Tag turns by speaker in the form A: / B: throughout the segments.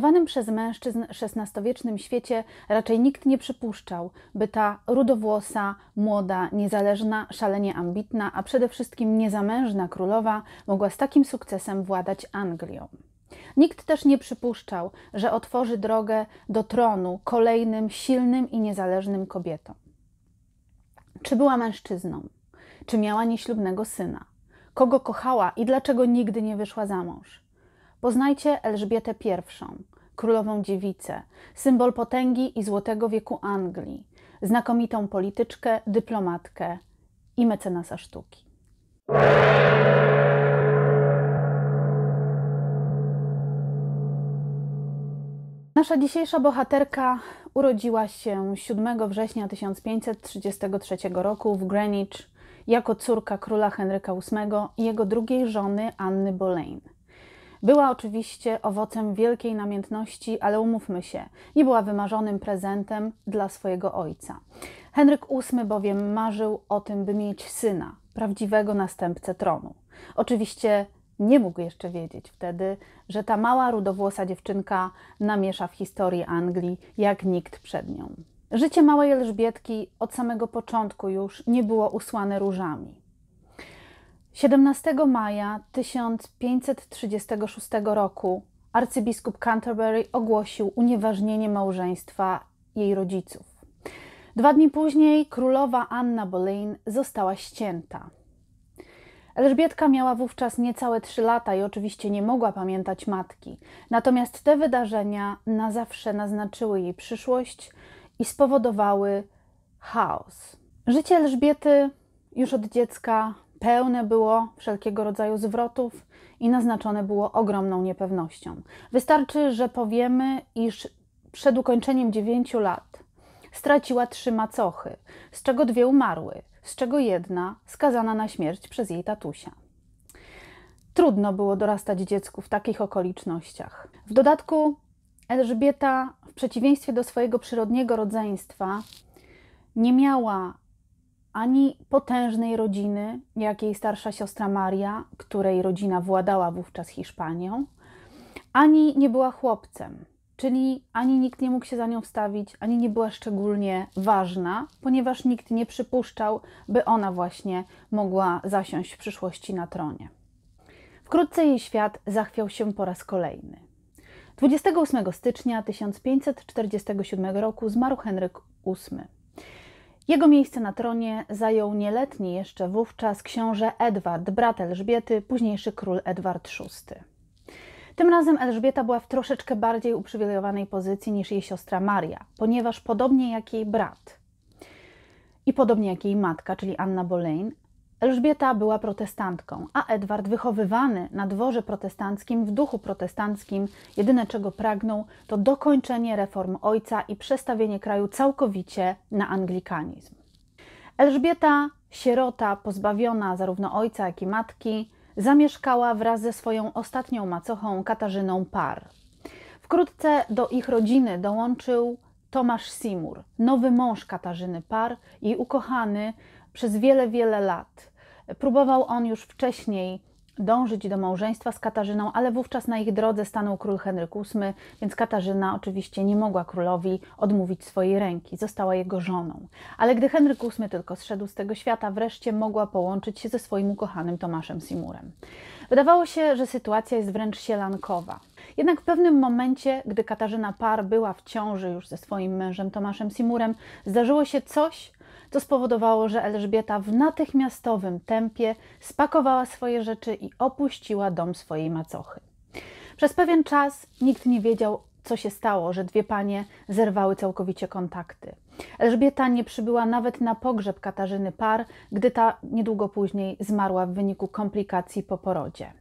A: zdominowanym przez mężczyzn XVI-wiecznym świecie raczej nikt nie przypuszczał, by ta rudowłosa, młoda, niezależna, szalenie ambitna, a przede wszystkim niezamężna królowa mogła z takim sukcesem władać Anglią. Nikt też nie przypuszczał, że otworzy drogę do tronu kolejnym silnym i niezależnym kobietom. Czy była mężczyzną? Czy miała nieślubnego syna? Kogo kochała i dlaczego nigdy nie wyszła za mąż? Poznajcie Elżbietę I, królową dziewicę, symbol potęgi i złotego wieku Anglii, znakomitą polityczkę, dyplomatkę i mecenasa sztuki. Nasza dzisiejsza bohaterka urodziła się 7 września 1533 roku w Greenwich jako córka króla Henryka VIII i jego drugiej żony Anny Boleyn. Była oczywiście owocem wielkiej namiętności, ale umówmy się, nie była wymarzonym prezentem dla swojego ojca. Henryk VIII bowiem marzył o tym, by mieć syna, prawdziwego następcę tronu. Oczywiście nie mógł jeszcze wiedzieć wtedy, że ta mała rudowłosa dziewczynka namiesza w historii Anglii jak nikt przed nią. Życie małej Elżbietki od samego początku już nie było usłane różami. 17 maja 1536 roku arcybiskup Canterbury ogłosił unieważnienie małżeństwa jej rodziców. Dwa dni później królowa Anna Boleyn została ścięta. Elżbietka miała wówczas niecałe trzy lata i oczywiście nie mogła pamiętać matki. Natomiast te wydarzenia na zawsze naznaczyły jej przyszłość i spowodowały chaos. Życie Elżbiety już od dziecka Pełne było wszelkiego rodzaju zwrotów i naznaczone było ogromną niepewnością. Wystarczy, że powiemy, iż przed ukończeniem 9 lat straciła trzy macochy, z czego dwie umarły, z czego jedna skazana na śmierć przez jej tatusia. Trudno było dorastać dziecku w takich okolicznościach. W dodatku Elżbieta, w przeciwieństwie do swojego przyrodniego rodzeństwa, nie miała ani potężnej rodziny, jak jej starsza siostra Maria, której rodzina władała wówczas Hiszpanią, ani nie była chłopcem, czyli ani nikt nie mógł się za nią wstawić, ani nie była szczególnie ważna, ponieważ nikt nie przypuszczał, by ona właśnie mogła zasiąść w przyszłości na tronie. Wkrótce jej świat zachwiał się po raz kolejny. 28 stycznia 1547 roku zmarł Henryk VIII. Jego miejsce na tronie zajął nieletni jeszcze wówczas książę Edward, brat Elżbiety, późniejszy król Edward VI. Tym razem Elżbieta była w troszeczkę bardziej uprzywilejowanej pozycji niż jej siostra Maria, ponieważ podobnie jak jej brat i podobnie jak jej matka, czyli Anna Boleyn, Elżbieta była protestantką, a Edward wychowywany na dworze protestanckim w duchu protestanckim, jedyne czego pragnął to dokończenie reform ojca i przestawienie kraju całkowicie na anglikanizm. Elżbieta, sierota pozbawiona zarówno ojca, jak i matki, zamieszkała wraz ze swoją ostatnią macochą Katarzyną Par. Wkrótce do ich rodziny dołączył Tomasz Simur, nowy mąż Katarzyny Par, i ukochany, przez wiele, wiele lat. Próbował on już wcześniej dążyć do małżeństwa z Katarzyną, ale wówczas na ich drodze stanął król Henryk VIII, więc Katarzyna oczywiście nie mogła królowi odmówić swojej ręki, została jego żoną. Ale gdy Henryk VIII tylko zszedł z tego świata, wreszcie mogła połączyć się ze swoim ukochanym Tomaszem Simurem. Wydawało się, że sytuacja jest wręcz sielankowa. Jednak w pewnym momencie, gdy Katarzyna Par była w ciąży już ze swoim mężem Tomaszem Simurem, zdarzyło się coś, co spowodowało, że Elżbieta w natychmiastowym tempie spakowała swoje rzeczy i opuściła dom swojej macochy. Przez pewien czas nikt nie wiedział, co się stało, że dwie panie zerwały całkowicie kontakty. Elżbieta nie przybyła nawet na pogrzeb Katarzyny Par, gdy ta niedługo później zmarła w wyniku komplikacji po porodzie.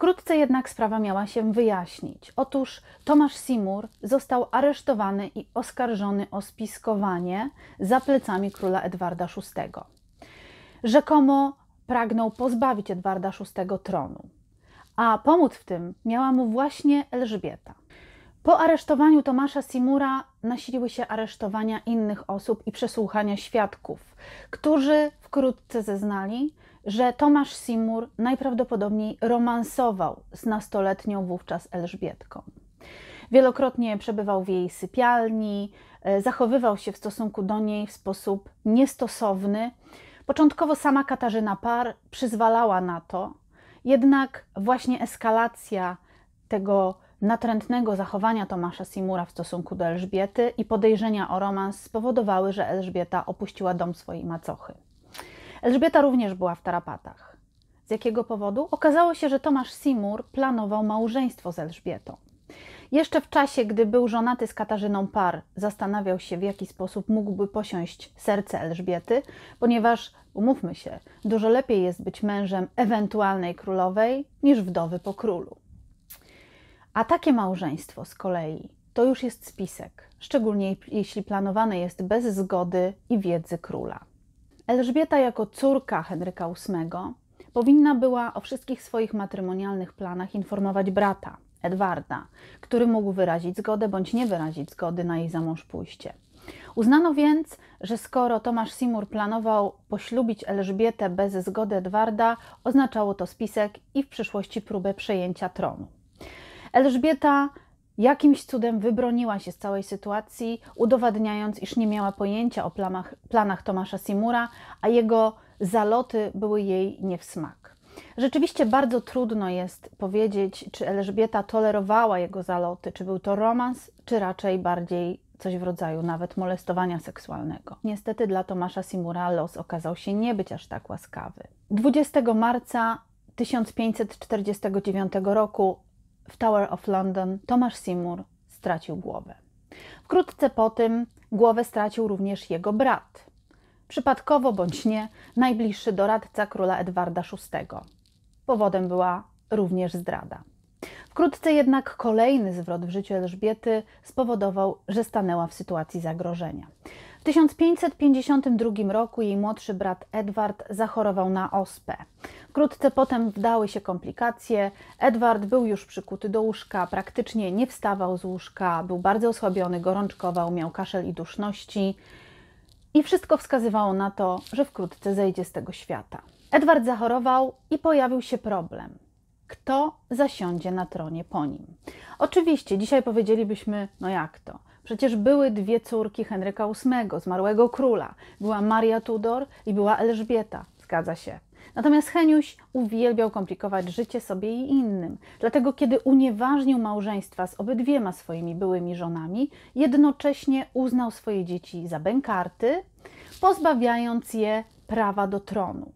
A: Wkrótce jednak sprawa miała się wyjaśnić. Otóż Tomasz Simur został aresztowany i oskarżony o spiskowanie za plecami króla Edwarda VI. Rzekomo pragnął pozbawić Edwarda VI tronu, a pomóc w tym miała mu właśnie Elżbieta. Po aresztowaniu Tomasza Simura nasiliły się aresztowania innych osób i przesłuchania świadków, którzy wkrótce zeznali, że Tomasz Simur najprawdopodobniej romansował z nastoletnią wówczas Elżbietką. Wielokrotnie przebywał w jej sypialni, e, zachowywał się w stosunku do niej w sposób niestosowny. Początkowo sama Katarzyna Par przyzwalała na to, jednak właśnie eskalacja tego natrętnego zachowania Tomasza Simura w stosunku do Elżbiety i podejrzenia o romans spowodowały, że Elżbieta opuściła dom swojej macochy. Elżbieta również była w tarapatach. Z jakiego powodu? Okazało się, że Tomasz Simur planował małżeństwo z Elżbietą. Jeszcze w czasie, gdy był żonaty z Katarzyną Par, zastanawiał się, w jaki sposób mógłby posiąść serce Elżbiety, ponieważ, umówmy się, dużo lepiej jest być mężem ewentualnej królowej niż wdowy po królu. A takie małżeństwo z kolei to już jest spisek, szczególnie jeśli planowane jest bez zgody i wiedzy króla. Elżbieta jako córka Henryka VIII powinna była o wszystkich swoich matrymonialnych planach informować brata, Edwarda, który mógł wyrazić zgodę bądź nie wyrazić zgody na jej zamąż pójście. Uznano więc, że skoro Tomasz Seymour planował poślubić Elżbietę bez zgody Edwarda, oznaczało to spisek i w przyszłości próbę przejęcia tronu. Elżbieta Jakimś cudem wybroniła się z całej sytuacji, udowadniając, iż nie miała pojęcia o planach, planach Tomasza Simura, a jego zaloty były jej nie w smak. Rzeczywiście bardzo trudno jest powiedzieć, czy Elżbieta tolerowała jego zaloty, czy był to romans, czy raczej bardziej coś w rodzaju nawet molestowania seksualnego. Niestety dla Tomasza Simura los okazał się nie być aż tak łaskawy. 20 marca 1549 roku w Tower of London Tomasz Seymour stracił głowę. Wkrótce po tym głowę stracił również jego brat. Przypadkowo bądź nie, najbliższy doradca króla Edwarda VI. Powodem była również zdrada. Wkrótce jednak kolejny zwrot w życiu Elżbiety spowodował, że stanęła w sytuacji zagrożenia. W 1552 roku jej młodszy brat Edward zachorował na ospę. Wkrótce potem wdały się komplikacje. Edward był już przykuty do łóżka, praktycznie nie wstawał z łóżka, był bardzo osłabiony, gorączkował, miał kaszel i duszności. I wszystko wskazywało na to, że wkrótce zejdzie z tego świata. Edward zachorował i pojawił się problem. Kto zasiądzie na tronie po nim? Oczywiście, dzisiaj powiedzielibyśmy, no jak to? Przecież były dwie córki Henryka VIII, zmarłego króla. Była Maria Tudor i była Elżbieta. Zgadza się. Natomiast Heniuś uwielbiał komplikować życie sobie i innym. Dlatego, kiedy unieważnił małżeństwa z obydwiema swoimi byłymi żonami, jednocześnie uznał swoje dzieci za bękarty, pozbawiając je prawa do tronu.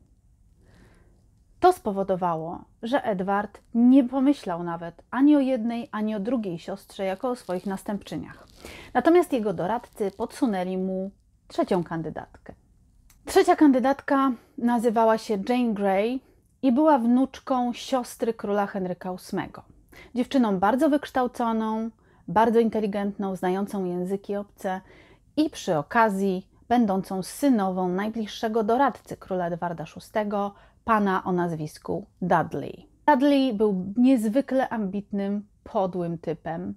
A: To spowodowało, że Edward nie pomyślał nawet ani o jednej, ani o drugiej siostrze jako o swoich następczyniach. Natomiast jego doradcy podsunęli mu trzecią kandydatkę. Trzecia kandydatka nazywała się Jane Grey i była wnuczką siostry króla Henryka VIII. Dziewczyną bardzo wykształconą, bardzo inteligentną, znającą języki obce i przy okazji będącą synową najbliższego doradcy króla Edwarda VI, pana o nazwisku Dudley. Dudley był niezwykle ambitnym, podłym typem,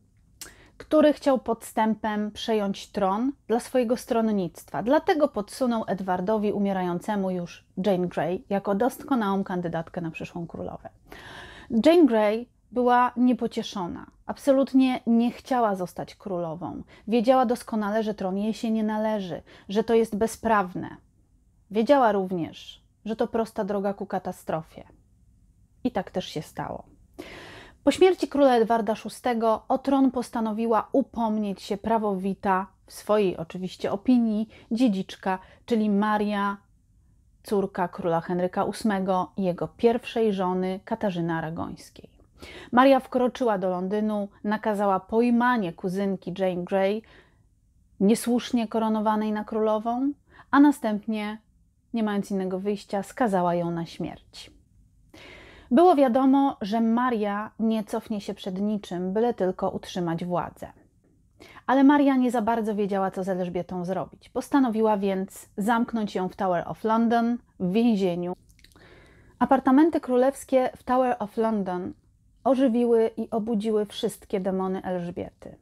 A: który chciał podstępem przejąć tron dla swojego stronnictwa. Dlatego podsunął Edwardowi umierającemu już Jane Grey jako doskonałą kandydatkę na przyszłą królowę. Jane Grey była niepocieszona. Absolutnie nie chciała zostać królową. Wiedziała doskonale, że tron jej się nie należy, że to jest bezprawne. Wiedziała również, że to prosta droga ku katastrofie. I tak też się stało. Po śmierci króla Edwarda VI o tron postanowiła upomnieć się prawowita, w swojej oczywiście opinii, dziedziczka, czyli Maria, córka króla Henryka VIII i jego pierwszej żony Katarzyny Aragońskiej. Maria wkroczyła do Londynu, nakazała pojmanie kuzynki Jane Grey, niesłusznie koronowanej na królową, a następnie, nie mając innego wyjścia, skazała ją na śmierć. Było wiadomo, że Maria nie cofnie się przed niczym, byle tylko utrzymać władzę. Ale Maria nie za bardzo wiedziała, co z Elżbietą zrobić. Postanowiła więc zamknąć ją w Tower of London w więzieniu. Apartamenty królewskie w Tower of London ożywiły i obudziły wszystkie demony Elżbiety.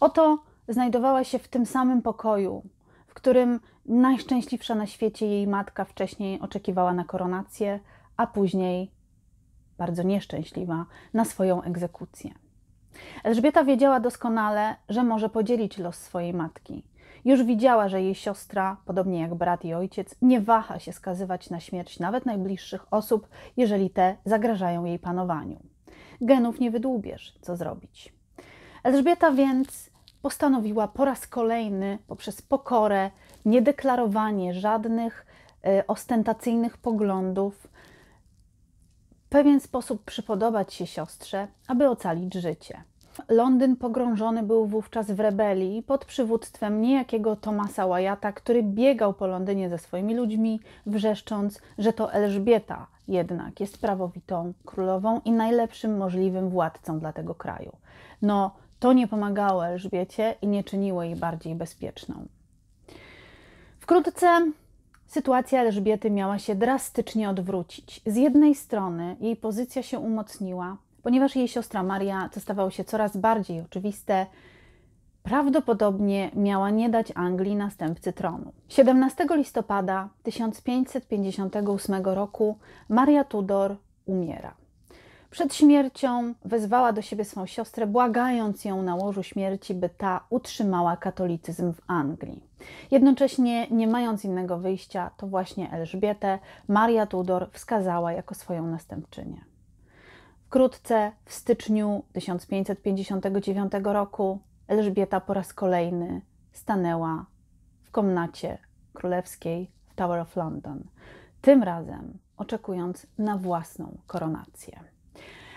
A: Oto znajdowała się w tym samym pokoju, w którym najszczęśliwsza na świecie jej matka wcześniej oczekiwała na koronację, a później bardzo nieszczęśliwa, na swoją egzekucję. Elżbieta wiedziała doskonale, że może podzielić los swojej matki. Już widziała, że jej siostra, podobnie jak brat i ojciec, nie waha się skazywać na śmierć nawet najbliższych osób, jeżeli te zagrażają jej panowaniu. Genów nie wydłubiesz, co zrobić. Elżbieta więc postanowiła po raz kolejny poprzez pokorę, niedeklarowanie żadnych y, ostentacyjnych poglądów, pewien sposób przypodobać się siostrze, aby ocalić życie. Londyn pogrążony był wówczas w rebelii pod przywództwem niejakiego Tomasa Wyata, który biegał po Londynie ze swoimi ludźmi, wrzeszcząc, że to Elżbieta jednak jest prawowitą królową i najlepszym możliwym władcą dla tego kraju. No, to nie pomagało Elżbiecie i nie czyniło jej bardziej bezpieczną. Wkrótce Sytuacja Elżbiety miała się drastycznie odwrócić. Z jednej strony jej pozycja się umocniła, ponieważ jej siostra Maria, co stawało się coraz bardziej oczywiste, prawdopodobnie miała nie dać Anglii następcy tronu. 17 listopada 1558 roku Maria Tudor umiera. Przed śmiercią wezwała do siebie swoją siostrę, błagając ją na łożu śmierci, by ta utrzymała katolicyzm w Anglii. Jednocześnie, nie mając innego wyjścia, to właśnie Elżbietę Maria Tudor wskazała jako swoją następczynię. Wkrótce, w styczniu 1559 roku, Elżbieta po raz kolejny stanęła w komnacie królewskiej w Tower of London, tym razem oczekując na własną koronację.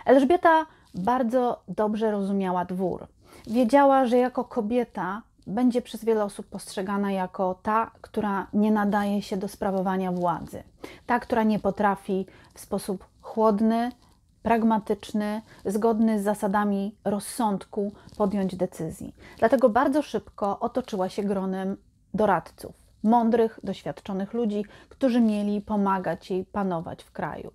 A: Elżbieta bardzo dobrze rozumiała dwór. Wiedziała, że jako kobieta będzie przez wiele osób postrzegana jako ta, która nie nadaje się do sprawowania władzy, ta, która nie potrafi w sposób chłodny, pragmatyczny, zgodny z zasadami rozsądku podjąć decyzji. Dlatego bardzo szybko otoczyła się gronem doradców, mądrych, doświadczonych ludzi, którzy mieli pomagać jej panować w kraju.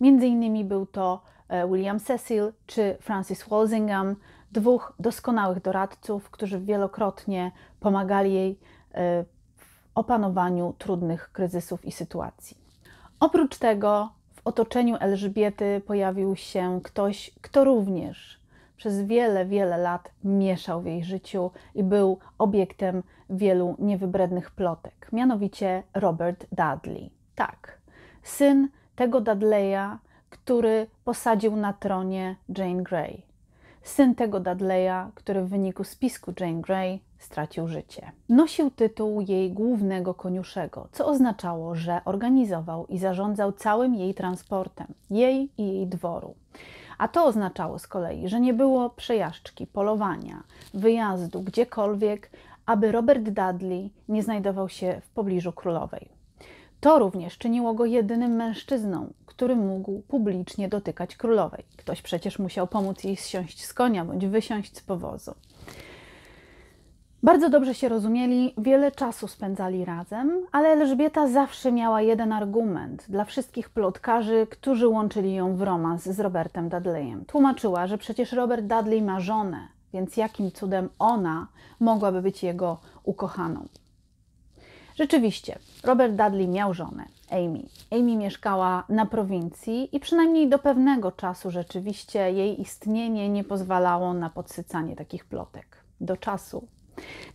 A: Między innymi był to E, William Cecil czy Francis Walsingham, dwóch doskonałych doradców, którzy wielokrotnie pomagali jej e, w opanowaniu trudnych kryzysów i sytuacji. Oprócz tego w otoczeniu Elżbiety pojawił się ktoś, kto również przez wiele, wiele lat mieszał w jej życiu i był obiektem wielu niewybrednych plotek, mianowicie Robert Dudley. Tak, syn tego Dudleya, który posadził na tronie Jane Grey. Syn tego Dudleya, który w wyniku spisku Jane Grey stracił życie. Nosił tytuł jej głównego koniuszego, co oznaczało, że organizował i zarządzał całym jej transportem, jej i jej dworu. A to oznaczało z kolei, że nie było przejażdżki, polowania, wyjazdu gdziekolwiek, aby Robert Dudley nie znajdował się w pobliżu królowej. To również czyniło go jedynym mężczyzną, który mógł publicznie dotykać królowej. Ktoś przecież musiał pomóc jej zsiąść z konia bądź wysiąść z powozu. Bardzo dobrze się rozumieli, wiele czasu spędzali razem, ale Elżbieta zawsze miała jeden argument dla wszystkich plotkarzy, którzy łączyli ją w romans z Robertem Dudleyem. Tłumaczyła, że przecież Robert Dudley ma żonę, więc jakim cudem ona mogłaby być jego ukochaną. Rzeczywiście, Robert Dudley miał żonę, Amy. Amy mieszkała na prowincji i przynajmniej do pewnego czasu rzeczywiście jej istnienie nie pozwalało na podsycanie takich plotek. Do czasu,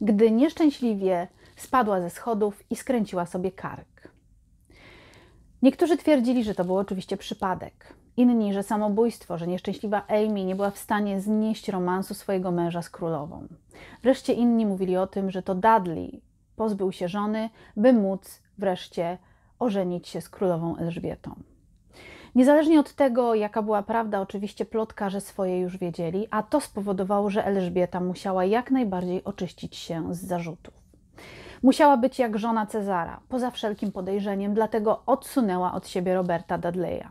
A: gdy nieszczęśliwie spadła ze schodów i skręciła sobie kark. Niektórzy twierdzili, że to był oczywiście przypadek, inni, że samobójstwo, że nieszczęśliwa Amy nie była w stanie znieść romansu swojego męża z królową. Wreszcie inni mówili o tym, że to Dudley pozbył się żony, by móc wreszcie ożenić się z królową Elżbietą. Niezależnie od tego, jaka była prawda, oczywiście plotkarze swoje już wiedzieli, a to spowodowało, że Elżbieta musiała jak najbardziej oczyścić się z zarzutów. Musiała być jak żona Cezara, poza wszelkim podejrzeniem, dlatego odsunęła od siebie Roberta Dudleya.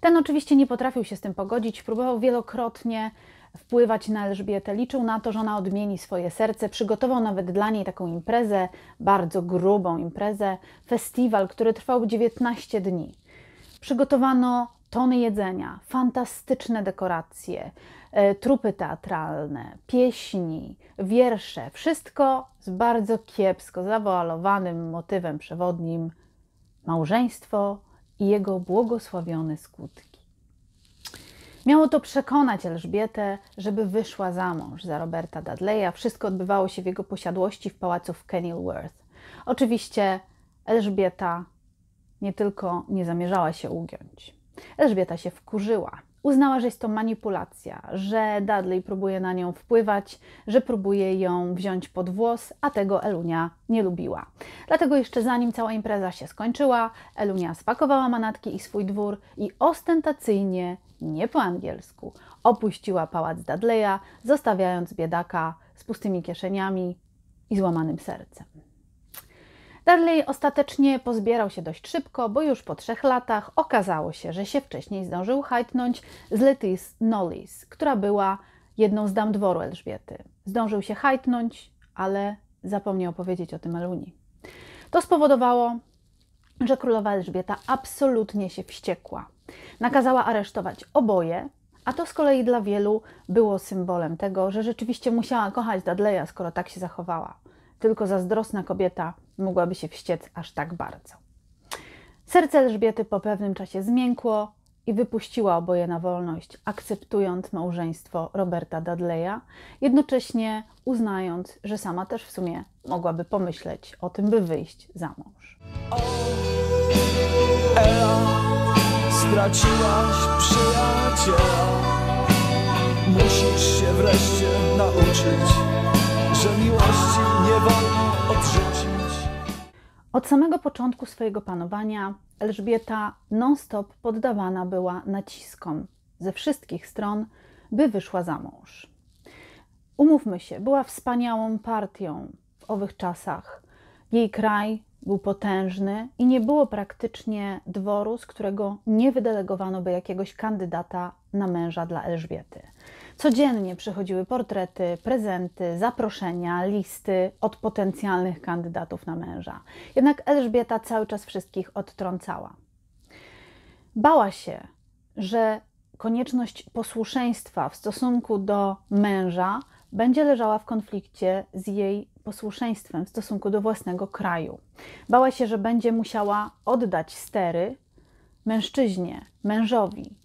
A: Ten oczywiście nie potrafił się z tym pogodzić, próbował wielokrotnie wpływać na Elżbietę. Liczył na to, że ona odmieni swoje serce. Przygotował nawet dla niej taką imprezę, bardzo grubą imprezę, festiwal, który trwał 19 dni. Przygotowano tony jedzenia, fantastyczne dekoracje, e, trupy teatralne, pieśni, wiersze wszystko z bardzo kiepsko zawoalowanym motywem przewodnim małżeństwo i jego błogosławione skutki. Miało to przekonać Elżbietę, żeby wyszła za mąż za Roberta Dudleya. Wszystko odbywało się w jego posiadłości w pałacu w Kenilworth. Oczywiście Elżbieta nie tylko nie zamierzała się ugiąć. Elżbieta się wkurzyła. Uznała, że jest to manipulacja, że Dudley próbuje na nią wpływać, że próbuje ją wziąć pod włos, a tego Elunia nie lubiła. Dlatego jeszcze zanim cała impreza się skończyła, Elunia spakowała manatki i swój dwór i ostentacyjnie, nie po angielsku, opuściła pałac Dudleya, zostawiając biedaka z pustymi kieszeniami i złamanym sercem. Dudley ostatecznie pozbierał się dość szybko, bo już po trzech latach okazało się, że się wcześniej zdążył hajtnąć z Letys Nollis, która była jedną z dam dworu Elżbiety. Zdążył się hajtnąć, ale zapomniał powiedzieć o tym Aluni. To spowodowało, że królowa Elżbieta absolutnie się wściekła. Nakazała aresztować oboje, a to z kolei dla wielu było symbolem tego, że rzeczywiście musiała kochać Dudleya, skoro tak się zachowała. Tylko zazdrosna kobieta mogłaby się wściec aż tak bardzo. Serce Elżbiety po pewnym czasie zmiękło i wypuściła oboje na wolność, akceptując małżeństwo Roberta Dudleya, jednocześnie uznając, że sama też w sumie mogłaby pomyśleć o tym, by wyjść za mąż. O, Ela, straciłaś przyjaciela. Musisz się wreszcie nauczyć, że miłości odrzucić. Od samego początku swojego panowania Elżbieta non-stop poddawana była naciskom ze wszystkich stron, by wyszła za mąż. Umówmy się, była wspaniałą partią w owych czasach. Jej kraj był potężny i nie było praktycznie dworu, z którego nie wydelegowano by jakiegoś kandydata na męża dla Elżbiety. Codziennie przychodziły portrety, prezenty, zaproszenia, listy od potencjalnych kandydatów na męża. Jednak Elżbieta cały czas wszystkich odtrącała. Bała się, że konieczność posłuszeństwa w stosunku do męża będzie leżała w konflikcie z jej posłuszeństwem w stosunku do własnego kraju. Bała się, że będzie musiała oddać stery mężczyźnie, mężowi,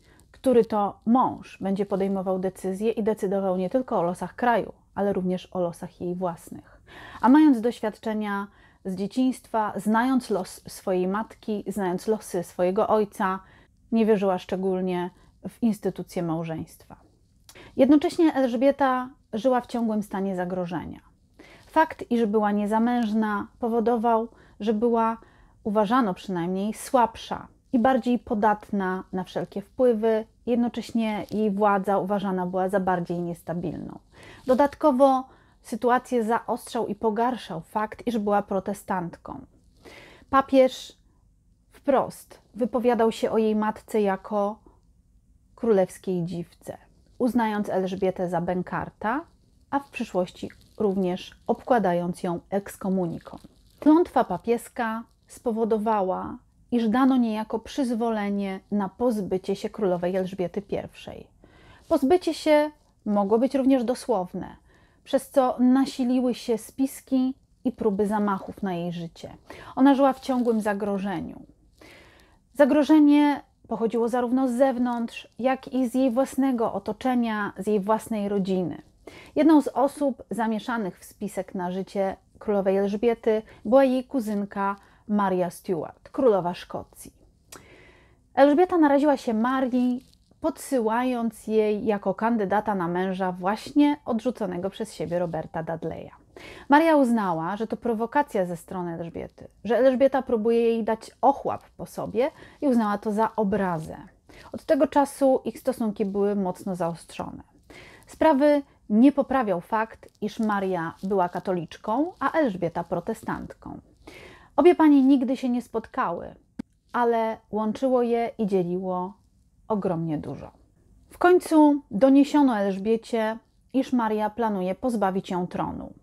A: który to mąż będzie podejmował decyzje i decydował nie tylko o losach kraju, ale również o losach jej własnych. A mając doświadczenia z dzieciństwa, znając los swojej matki, znając losy swojego ojca, nie wierzyła szczególnie w instytucję małżeństwa. Jednocześnie Elżbieta żyła w ciągłym stanie zagrożenia. Fakt, iż była niezamężna, powodował, że była, uważano przynajmniej, słabsza i bardziej podatna na wszelkie wpływy, jednocześnie jej władza uważana była za bardziej niestabilną. Dodatkowo sytuację zaostrzał i pogarszał fakt, iż była protestantką. Papież wprost wypowiadał się o jej matce jako królewskiej dziwce, uznając Elżbietę za bękarta, a w przyszłości również obkładając ją ekskomuniką. Klątwa papieska spowodowała, iż dano niejako przyzwolenie na pozbycie się królowej Elżbiety I. Pozbycie się mogło być również dosłowne, przez co nasiliły się spiski i próby zamachów na jej życie. Ona żyła w ciągłym zagrożeniu. Zagrożenie pochodziło zarówno z zewnątrz, jak i z jej własnego otoczenia, z jej własnej rodziny. Jedną z osób zamieszanych w spisek na życie królowej Elżbiety była jej kuzynka Maria Stuart, królowa Szkocji. Elżbieta naraziła się Marii, podsyłając jej jako kandydata na męża właśnie odrzuconego przez siebie Roberta Dudleya. Maria uznała, że to prowokacja ze strony Elżbiety, że Elżbieta próbuje jej dać ochłap po sobie i uznała to za obrazę. Od tego czasu ich stosunki były mocno zaostrzone. Sprawy nie poprawiał fakt, iż Maria była katoliczką, a Elżbieta protestantką. Obie panie nigdy się nie spotkały, ale łączyło je i dzieliło ogromnie dużo. W końcu doniesiono Elżbiecie, iż Maria planuje pozbawić ją tronu.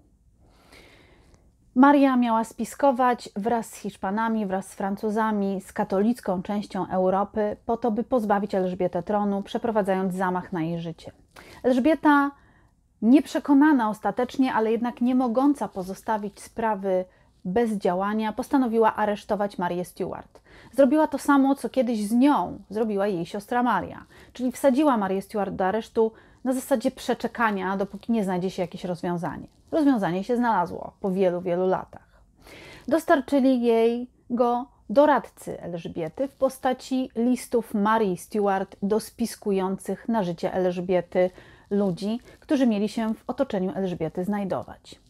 A: Maria miała spiskować wraz z Hiszpanami, wraz z Francuzami, z katolicką częścią Europy, po to, by pozbawić Elżbietę tronu, przeprowadzając zamach na jej życie. Elżbieta, nieprzekonana ostatecznie, ale jednak nie mogąca pozostawić sprawy bez działania postanowiła aresztować Marię Stewart. Zrobiła to samo, co kiedyś z nią zrobiła jej siostra Maria, czyli wsadziła Marię Stewart do aresztu na zasadzie przeczekania, dopóki nie znajdzie się jakieś rozwiązanie. Rozwiązanie się znalazło po wielu, wielu latach. Dostarczyli jej go doradcy Elżbiety w postaci listów Marii Stewart do spiskujących na życie Elżbiety ludzi, którzy mieli się w otoczeniu Elżbiety znajdować.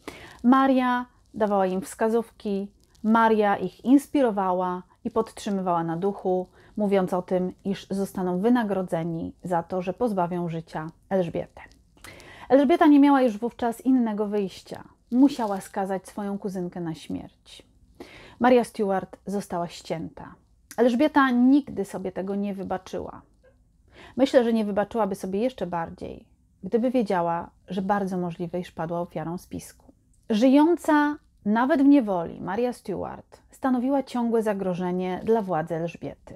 A: Maria dawała im wskazówki, Maria ich inspirowała i podtrzymywała na duchu, mówiąc o tym, iż zostaną wynagrodzeni za to, że pozbawią życia Elżbietę. Elżbieta nie miała już wówczas innego wyjścia. Musiała skazać swoją kuzynkę na śmierć. Maria Stuart została ścięta. Elżbieta nigdy sobie tego nie wybaczyła. Myślę, że nie wybaczyłaby sobie jeszcze bardziej, gdyby wiedziała, że bardzo możliwe, iż padła ofiarą spisku. Żyjąca nawet w niewoli Maria Stuart stanowiła ciągłe zagrożenie dla władzy Elżbiety.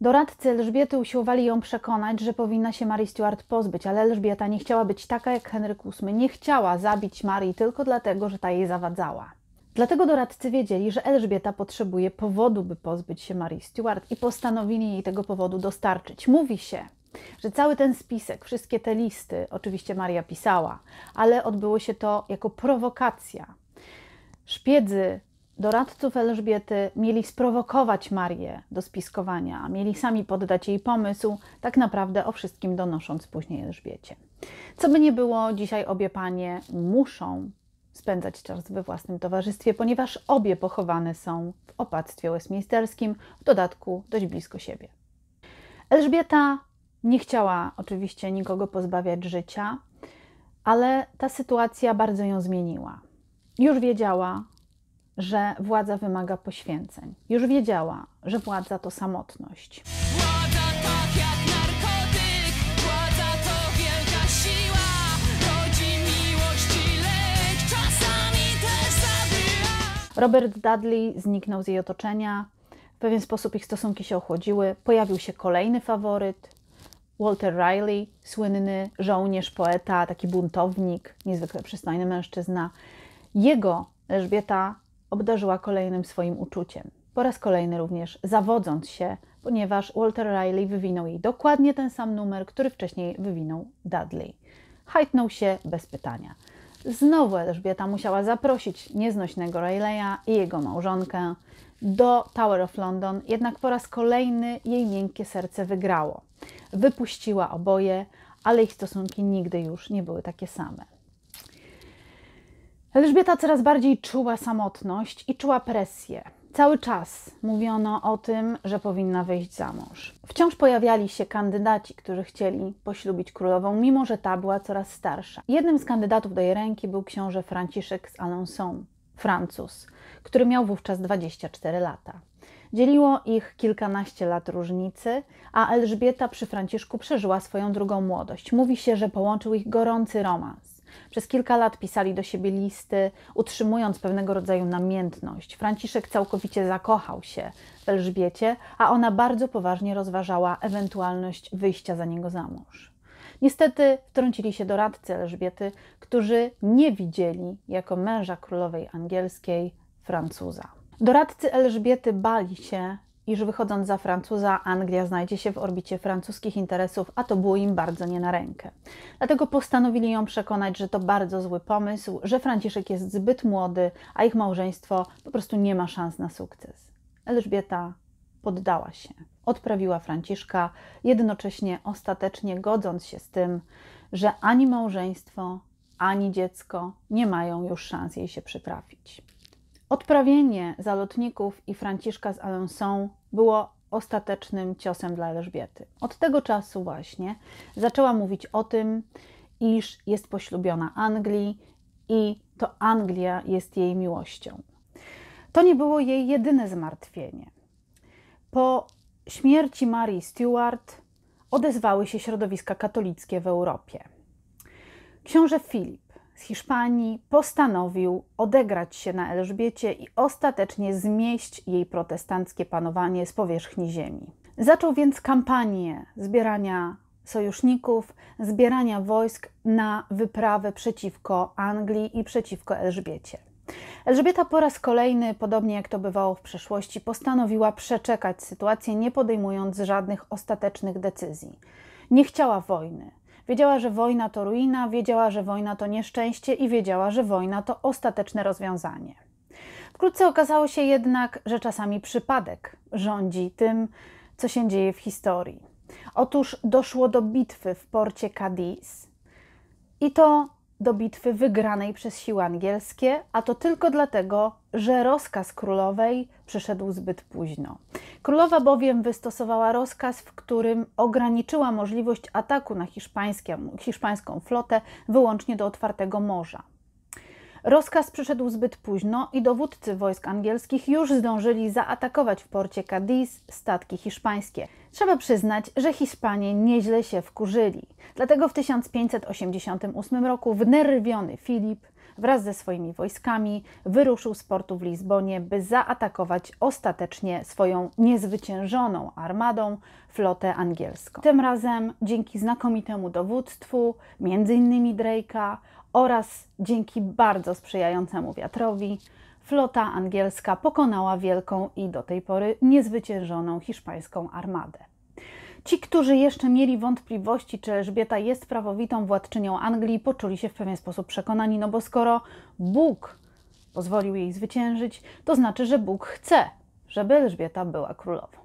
A: Doradcy Elżbiety usiłowali ją przekonać, że powinna się Marii Stuart pozbyć, ale Elżbieta nie chciała być taka jak Henryk VIII, nie chciała zabić Marii tylko dlatego, że ta jej zawadzała. Dlatego doradcy wiedzieli, że Elżbieta potrzebuje powodu, by pozbyć się Marii Stuart i postanowili jej tego powodu dostarczyć. Mówi się, że cały ten spisek, wszystkie te listy, oczywiście Maria pisała, ale odbyło się to jako prowokacja Szpiedzy doradców Elżbiety mieli sprowokować Marię do spiskowania, mieli sami poddać jej pomysł, tak naprawdę o wszystkim donosząc później Elżbiecie. Co by nie było, dzisiaj obie panie muszą spędzać czas we własnym towarzystwie, ponieważ obie pochowane są w opactwie westminsterskim, w dodatku dość blisko siebie. Elżbieta nie chciała oczywiście nikogo pozbawiać życia, ale ta sytuacja bardzo ją zmieniła już wiedziała, że władza wymaga poświęceń. Już wiedziała, że władza to samotność. Władza tak jak narkotyk, władza to wielka siła. Rodzi miłość i lek, czasami też zabiła. Robert Dudley zniknął z jej otoczenia. W pewien sposób ich stosunki się ochłodziły. Pojawił się kolejny faworyt, Walter Riley, słynny żołnierz, poeta, taki buntownik, niezwykle przystojny mężczyzna. Jego Elżbieta obdarzyła kolejnym swoim uczuciem. Po raz kolejny również zawodząc się, ponieważ Walter Riley wywinął jej dokładnie ten sam numer, który wcześniej wywinął Dudley. Hajtnął się bez pytania. Znowu Elżbieta musiała zaprosić nieznośnego Rileya i jego małżonkę do Tower of London, jednak po raz kolejny jej miękkie serce wygrało. Wypuściła oboje, ale ich stosunki nigdy już nie były takie same. Elżbieta coraz bardziej czuła samotność i czuła presję. Cały czas mówiono o tym, że powinna wyjść za mąż. Wciąż pojawiali się kandydaci, którzy chcieli poślubić królową, mimo że ta była coraz starsza. Jednym z kandydatów do jej ręki był książę Franciszek z Alençon, Francuz, który miał wówczas 24 lata. Dzieliło ich kilkanaście lat różnicy, a Elżbieta przy Franciszku przeżyła swoją drugą młodość. Mówi się, że połączył ich gorący romans. Przez kilka lat pisali do siebie listy, utrzymując pewnego rodzaju namiętność. Franciszek całkowicie zakochał się w Elżbiecie, a ona bardzo poważnie rozważała ewentualność wyjścia za niego za mąż. Niestety wtrącili się doradcy Elżbiety, którzy nie widzieli jako męża królowej angielskiej Francuza. Doradcy Elżbiety bali się, iż wychodząc za Francuza, Anglia znajdzie się w orbicie francuskich interesów, a to było im bardzo nie na rękę. Dlatego postanowili ją przekonać, że to bardzo zły pomysł, że Franciszek jest zbyt młody, a ich małżeństwo po prostu nie ma szans na sukces. Elżbieta poddała się. Odprawiła Franciszka, jednocześnie ostatecznie godząc się z tym, że ani małżeństwo, ani dziecko nie mają już szans jej się przytrafić. Odprawienie zalotników i Franciszka z Alençon było ostatecznym ciosem dla Elżbiety. Od tego czasu właśnie zaczęła mówić o tym, iż jest poślubiona Anglii i to Anglia jest jej miłością. To nie było jej jedyne zmartwienie. Po śmierci Marii Stuart odezwały się środowiska katolickie w Europie. Książę Filip Hiszpanii postanowił odegrać się na Elżbiecie i ostatecznie zmieść jej protestanckie panowanie z powierzchni ziemi. Zaczął więc kampanię zbierania sojuszników, zbierania wojsk na wyprawę przeciwko Anglii i przeciwko Elżbiecie. Elżbieta po raz kolejny, podobnie jak to bywało w przeszłości, postanowiła przeczekać sytuację, nie podejmując żadnych ostatecznych decyzji. Nie chciała wojny. Wiedziała, że wojna to ruina, wiedziała, że wojna to nieszczęście i wiedziała, że wojna to ostateczne rozwiązanie. Wkrótce okazało się jednak, że czasami przypadek rządzi tym, co się dzieje w historii. Otóż doszło do bitwy w porcie Cadiz. I to do bitwy wygranej przez siły angielskie, a to tylko dlatego, że rozkaz królowej przyszedł zbyt późno. Królowa bowiem wystosowała rozkaz, w którym ograniczyła możliwość ataku na hiszpańską flotę wyłącznie do otwartego morza. Rozkaz przyszedł zbyt późno i dowódcy wojsk angielskich już zdążyli zaatakować w porcie Cadiz statki hiszpańskie. Trzeba przyznać, że Hiszpanie nieźle się wkurzyli. Dlatego w 1588 roku wnerwiony Filip wraz ze swoimi wojskami wyruszył z portu w Lizbonie, by zaatakować ostatecznie swoją niezwyciężoną armadą flotę angielską. Tym razem dzięki znakomitemu dowództwu, m.in. Drake'a oraz dzięki bardzo sprzyjającemu wiatrowi, flota angielska pokonała wielką i do tej pory niezwyciężoną hiszpańską armadę. Ci, którzy jeszcze mieli wątpliwości, czy Elżbieta jest prawowitą władczynią Anglii, poczuli się w pewien sposób przekonani, no bo skoro Bóg pozwolił jej zwyciężyć, to znaczy, że Bóg chce, żeby Elżbieta była królową.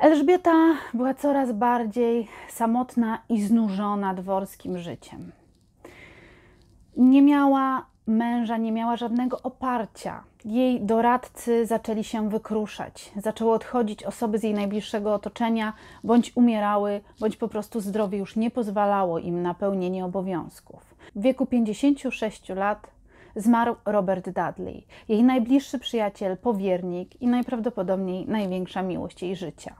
A: Elżbieta była coraz bardziej samotna i znużona dworskim życiem. Nie miała męża nie miała żadnego oparcia. Jej doradcy zaczęli się wykruszać, zaczęły odchodzić osoby z jej najbliższego otoczenia, bądź umierały, bądź po prostu zdrowie już nie pozwalało im na pełnienie obowiązków. W wieku 56 lat zmarł Robert Dudley, jej najbliższy przyjaciel, powiernik i najprawdopodobniej największa miłość jej życia.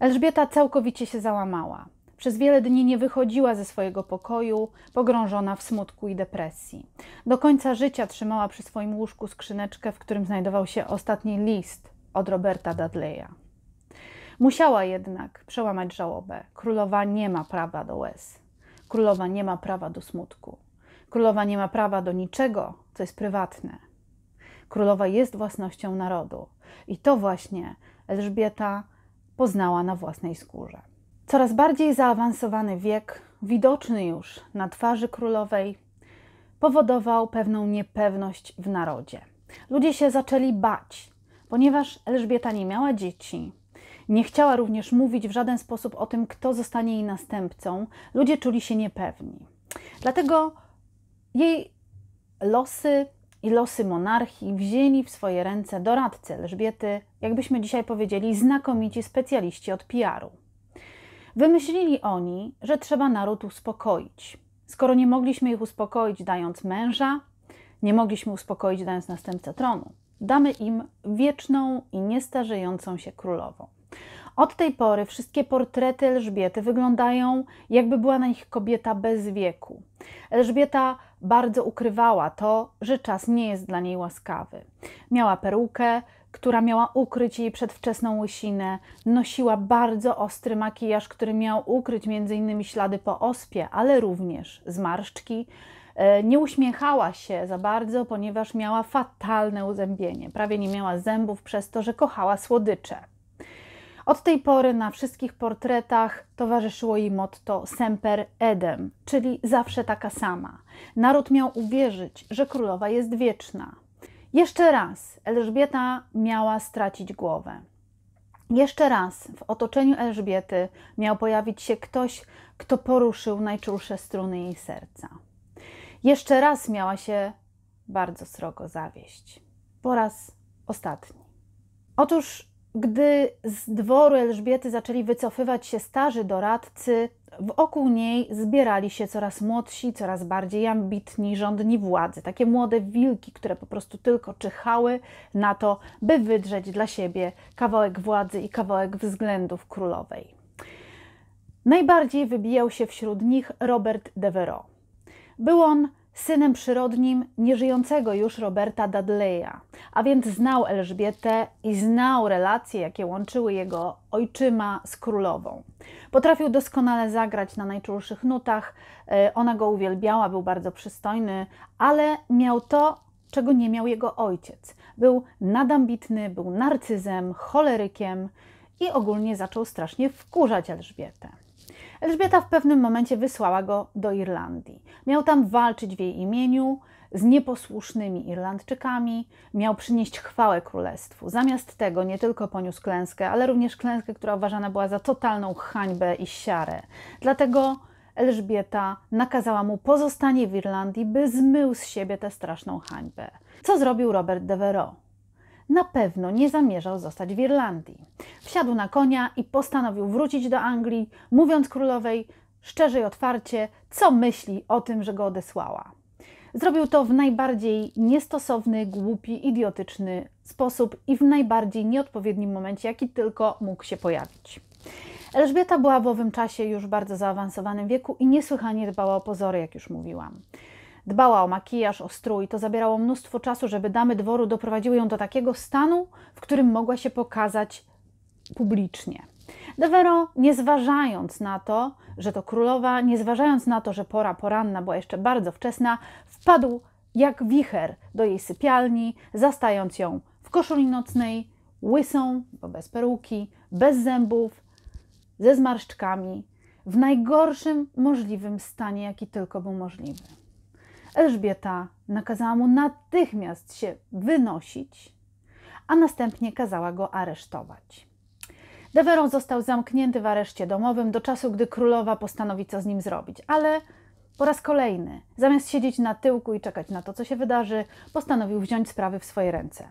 A: Elżbieta całkowicie się załamała. Przez wiele dni nie wychodziła ze swojego pokoju, pogrążona w smutku i depresji. Do końca życia trzymała przy swoim łóżku skrzyneczkę, w którym znajdował się ostatni list od Roberta Dudleya. Musiała jednak przełamać żałobę. Królowa nie ma prawa do łez. Królowa nie ma prawa do smutku. Królowa nie ma prawa do niczego, co jest prywatne. Królowa jest własnością narodu. I to właśnie Elżbieta poznała na własnej skórze. Coraz bardziej zaawansowany wiek, widoczny już na twarzy królowej, powodował pewną niepewność w narodzie. Ludzie się zaczęli bać, ponieważ Elżbieta nie miała dzieci. Nie chciała również mówić w żaden sposób o tym, kto zostanie jej następcą. Ludzie czuli się niepewni. Dlatego jej losy i losy monarchii wzięli w swoje ręce doradcy Elżbiety, jakbyśmy dzisiaj powiedzieli, znakomici specjaliści od PR-u. Wymyślili oni, że trzeba naród uspokoić. Skoro nie mogliśmy ich uspokoić dając męża, nie mogliśmy uspokoić dając następcę tronu, damy im wieczną i niestarzejącą się królową. Od tej pory wszystkie portrety Elżbiety wyglądają, jakby była na nich kobieta bez wieku. Elżbieta bardzo ukrywała to, że czas nie jest dla niej łaskawy. Miała perukę, która miała ukryć jej przedwczesną łysinę. Nosiła bardzo ostry makijaż, który miał ukryć m.in. ślady po ospie, ale również zmarszczki. E, nie uśmiechała się za bardzo, ponieważ miała fatalne uzębienie. Prawie nie miała zębów przez to, że kochała słodycze. Od tej pory na wszystkich portretach towarzyszyło jej motto Semper Edem, czyli zawsze taka sama. Naród miał uwierzyć, że królowa jest wieczna. Jeszcze raz Elżbieta miała stracić głowę. Jeszcze raz w otoczeniu Elżbiety miał pojawić się ktoś, kto poruszył najczulsze struny jej serca. Jeszcze raz miała się bardzo srogo zawieść. Po raz ostatni. Otóż, gdy z dworu Elżbiety zaczęli wycofywać się starzy doradcy, Wokół niej zbierali się coraz młodsi, coraz bardziej ambitni rządni władzy, takie młode wilki, które po prostu tylko czyhały na to, by wydrzeć dla siebie kawałek władzy i kawałek względów królowej. Najbardziej wybijał się wśród nich Robert Devereux. Był on synem przyrodnim nieżyjącego już Roberta Dudleya, a więc znał Elżbietę i znał relacje, jakie łączyły jego ojczyma z królową. Potrafił doskonale zagrać na najczulszych nutach, e, ona go uwielbiała, był bardzo przystojny, ale miał to, czego nie miał jego ojciec. Był nadambitny, był narcyzem, cholerykiem i ogólnie zaczął strasznie wkurzać Elżbietę. Elżbieta w pewnym momencie wysłała go do Irlandii. Miał tam walczyć w jej imieniu z nieposłusznymi Irlandczykami, miał przynieść chwałę królestwu. Zamiast tego nie tylko poniósł klęskę, ale również klęskę, która uważana była za totalną hańbę i siarę. Dlatego Elżbieta nakazała mu pozostanie w Irlandii, by zmył z siebie tę straszną hańbę. Co zrobił Robert Devereux? na pewno nie zamierzał zostać w Irlandii. Wsiadł na konia i postanowił wrócić do Anglii, mówiąc królowej szczerze i otwarcie, co myśli o tym, że go odesłała. Zrobił to w najbardziej niestosowny, głupi, idiotyczny sposób i w najbardziej nieodpowiednim momencie, jaki tylko mógł się pojawić. Elżbieta była w owym czasie już bardzo zaawansowanym wieku i niesłychanie dbała o pozory, jak już mówiłam. Dbała o makijaż, o strój, to zabierało mnóstwo czasu, żeby damy dworu doprowadziły ją do takiego stanu, w którym mogła się pokazać publicznie. Devero, nie zważając na to, że to królowa, nie zważając na to, że pora poranna była jeszcze bardzo wczesna, wpadł jak wicher do jej sypialni, zastając ją w koszuli nocnej, łysą, bo bez peruki, bez zębów, ze zmarszczkami, w najgorszym możliwym stanie, jaki tylko był możliwy. Elżbieta nakazała mu natychmiast się wynosić, a następnie kazała go aresztować. Deveron został zamknięty w areszcie domowym do czasu, gdy królowa postanowi co z nim zrobić, ale po raz kolejny, zamiast siedzieć na tyłku i czekać na to, co się wydarzy, postanowił wziąć sprawy w swoje ręce.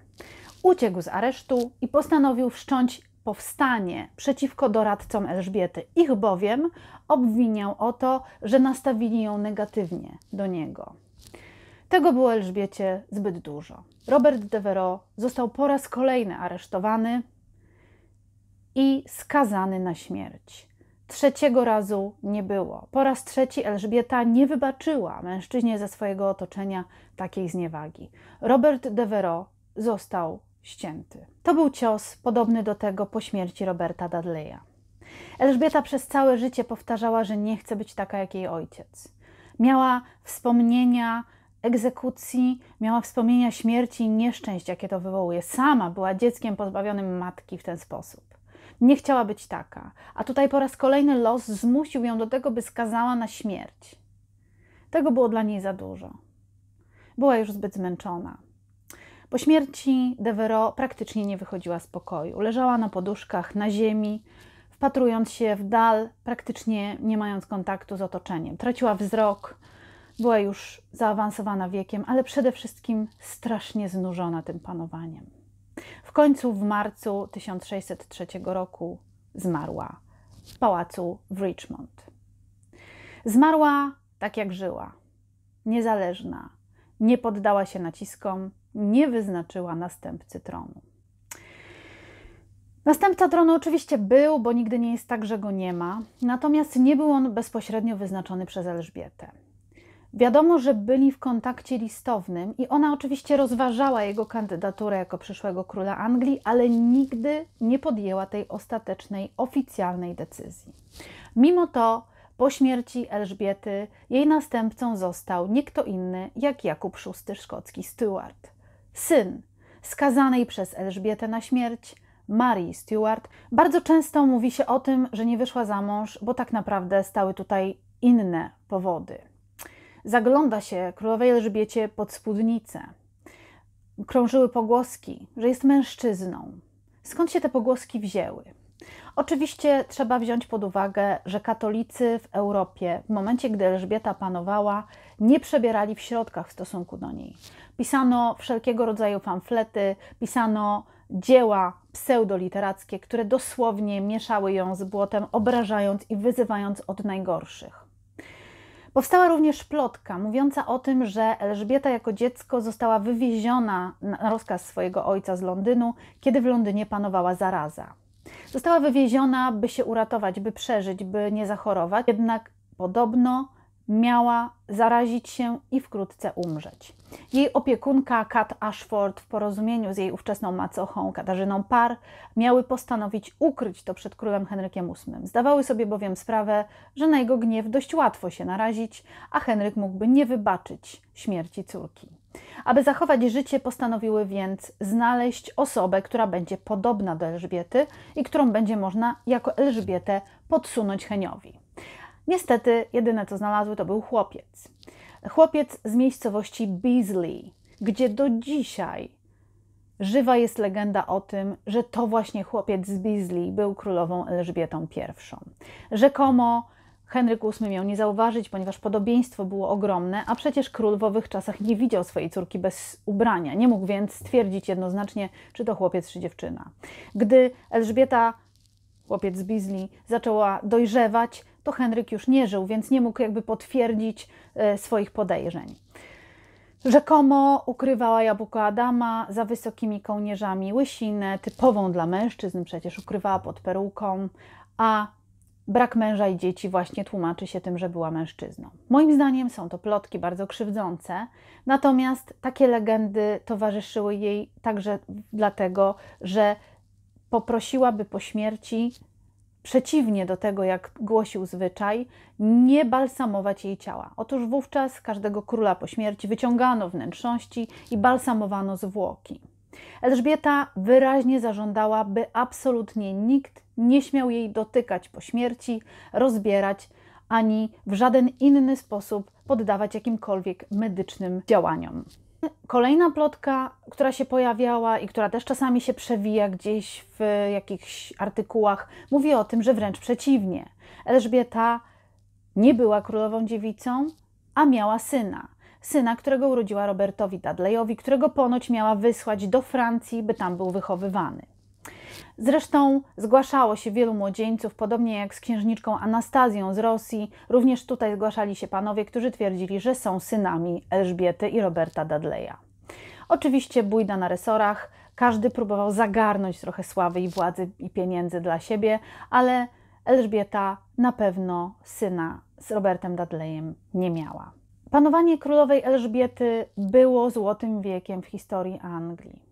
A: Uciekł z aresztu i postanowił wszcząć powstanie przeciwko doradcom Elżbiety. Ich bowiem obwiniał o to, że nastawili ją negatywnie do niego. Tego było Elżbiecie zbyt dużo. Robert Devereux został po raz kolejny aresztowany i skazany na śmierć. Trzeciego razu nie było. Po raz trzeci Elżbieta nie wybaczyła mężczyźnie ze swojego otoczenia takiej zniewagi. Robert Devereux został ścięty. To był cios podobny do tego po śmierci Roberta Dudleya. Elżbieta przez całe życie powtarzała, że nie chce być taka jak jej ojciec. Miała wspomnienia egzekucji, miała wspomnienia śmierci i nieszczęść, jakie to wywołuje. Sama była dzieckiem pozbawionym matki w ten sposób. Nie chciała być taka, a tutaj po raz kolejny los zmusił ją do tego, by skazała na śmierć. Tego było dla niej za dużo. Była już zbyt zmęczona. Po śmierci Devero praktycznie nie wychodziła z pokoju. Leżała na poduszkach, na ziemi, wpatrując się w dal, praktycznie nie mając kontaktu z otoczeniem. Traciła wzrok, była już zaawansowana wiekiem, ale przede wszystkim strasznie znużona tym panowaniem. W końcu w marcu 1603 roku zmarła w pałacu w Richmond. Zmarła tak jak żyła, niezależna, nie poddała się naciskom, nie wyznaczyła następcy tronu. Następca tronu oczywiście był, bo nigdy nie jest tak, że go nie ma, natomiast nie był on bezpośrednio wyznaczony przez Elżbietę. Wiadomo, że byli w kontakcie listownym i ona oczywiście rozważała jego kandydaturę jako przyszłego króla Anglii, ale nigdy nie podjęła tej ostatecznej, oficjalnej decyzji. Mimo to po śmierci Elżbiety jej następcą został nie kto inny jak Jakub VI szkocki Stuart, syn skazanej przez Elżbietę na śmierć Marii Stuart. Bardzo często mówi się o tym, że nie wyszła za mąż, bo tak naprawdę stały tutaj inne powody. Zagląda się królowej Elżbiecie pod spódnicę. Krążyły pogłoski, że jest mężczyzną. Skąd się te pogłoski wzięły? Oczywiście trzeba wziąć pod uwagę, że katolicy w Europie w momencie, gdy Elżbieta panowała, nie przebierali w środkach w stosunku do niej. Pisano wszelkiego rodzaju pamflety, pisano dzieła pseudoliterackie, które dosłownie mieszały ją z błotem, obrażając i wyzywając od najgorszych. Powstała również plotka mówiąca o tym, że Elżbieta jako dziecko została wywieziona na rozkaz swojego ojca z Londynu, kiedy w Londynie panowała zaraza. Została wywieziona, by się uratować, by przeżyć, by nie zachorować, jednak podobno miała zarazić się i wkrótce umrzeć. Jej opiekunka Kat Ashford w porozumieniu z jej ówczesną macochą Katarzyną Parr miały postanowić ukryć to przed królem Henrykiem VIII. Zdawały sobie bowiem sprawę, że na jego gniew dość łatwo się narazić, a Henryk mógłby nie wybaczyć śmierci córki. Aby zachować życie, postanowiły więc znaleźć osobę, która będzie podobna do Elżbiety i którą będzie można jako Elżbietę podsunąć Heniowi. Niestety, jedyne co znalazły to był chłopiec. Chłopiec z miejscowości Beasley, gdzie do dzisiaj żywa jest legenda o tym, że to właśnie chłopiec z Beasley był królową Elżbietą I. Rzekomo Henryk VIII miał nie zauważyć, ponieważ podobieństwo było ogromne, a przecież król w owych czasach nie widział swojej córki bez ubrania. Nie mógł więc stwierdzić jednoznacznie, czy to chłopiec, czy dziewczyna. Gdy Elżbieta chłopiec z Bizli, zaczęła dojrzewać, to Henryk już nie żył, więc nie mógł jakby potwierdzić e, swoich podejrzeń. Rzekomo ukrywała jabłko Adama za wysokimi kołnierzami łysinę, typową dla mężczyzn, przecież ukrywała pod peruką, a brak męża i dzieci właśnie tłumaczy się tym, że była mężczyzną. Moim zdaniem są to plotki bardzo krzywdzące, natomiast takie legendy towarzyszyły jej także dlatego, że poprosiłaby po śmierci, przeciwnie do tego, jak głosił zwyczaj, nie balsamować jej ciała. Otóż wówczas każdego króla po śmierci wyciągano wnętrzności i balsamowano zwłoki. Elżbieta wyraźnie zażądała, by absolutnie nikt nie śmiał jej dotykać po śmierci, rozbierać ani w żaden inny sposób poddawać jakimkolwiek medycznym działaniom. Kolejna plotka, która się pojawiała i która też czasami się przewija gdzieś w jakichś artykułach, mówi o tym, że wręcz przeciwnie. Elżbieta nie była królową dziewicą, a miała syna. Syna, którego urodziła Robertowi Dudleyowi, którego ponoć miała wysłać do Francji, by tam był wychowywany. Zresztą zgłaszało się wielu młodzieńców, podobnie jak z księżniczką Anastazją z Rosji. Również tutaj zgłaszali się panowie, którzy twierdzili, że są synami Elżbiety i Roberta Dudleya. Oczywiście bójda na resorach, każdy próbował zagarnąć trochę sławy i władzy i pieniędzy dla siebie, ale Elżbieta na pewno syna z Robertem Dudleyem nie miała. Panowanie królowej Elżbiety było złotym wiekiem w historii Anglii.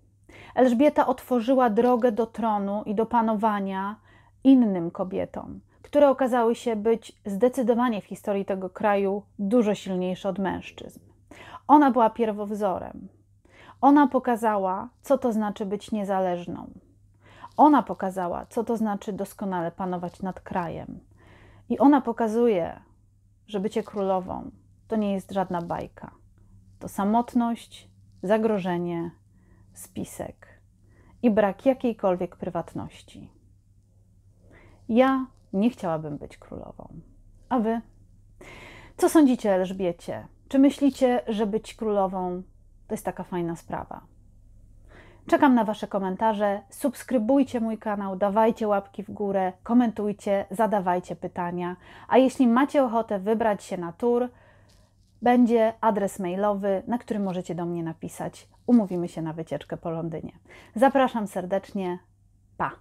A: Elżbieta otworzyła drogę do tronu i do panowania innym kobietom, które okazały się być zdecydowanie w historii tego kraju dużo silniejsze od mężczyzn. Ona była pierwowzorem. Ona pokazała, co to znaczy być niezależną. Ona pokazała, co to znaczy doskonale panować nad krajem. I ona pokazuje, że bycie królową to nie jest żadna bajka. To samotność, zagrożenie spisek i brak jakiejkolwiek prywatności. Ja nie chciałabym być królową. A wy? Co sądzicie, Elżbiecie? Czy myślicie, że być królową to jest taka fajna sprawa? Czekam na Wasze komentarze. Subskrybujcie mój kanał, dawajcie łapki w górę, komentujcie, zadawajcie pytania. A jeśli macie ochotę wybrać się na tour, będzie adres mailowy, na który możecie do mnie napisać. Umówimy się na wycieczkę po Londynie. Zapraszam serdecznie. Pa!